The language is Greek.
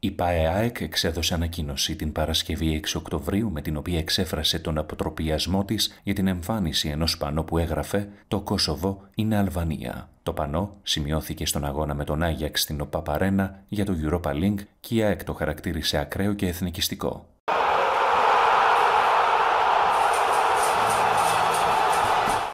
Η ΠΑΕΑΕΚ εξέδωσε ανακοίνωση την Παρασκευή 6 Οκτωβρίου με την οποία εξέφρασε τον αποτροπιασμό της για την εμφάνιση ενός πανό που έγραφε «Το Κόσοβο είναι Αλβανία». Το πανό σημειώθηκε στον αγώνα με τον Άγιαξ στην ΟΠΑΠΑΡΕΝΑ για το Europa Link και η ΑΕΚ το χαρακτήρισε ακραίο και εθνικιστικό.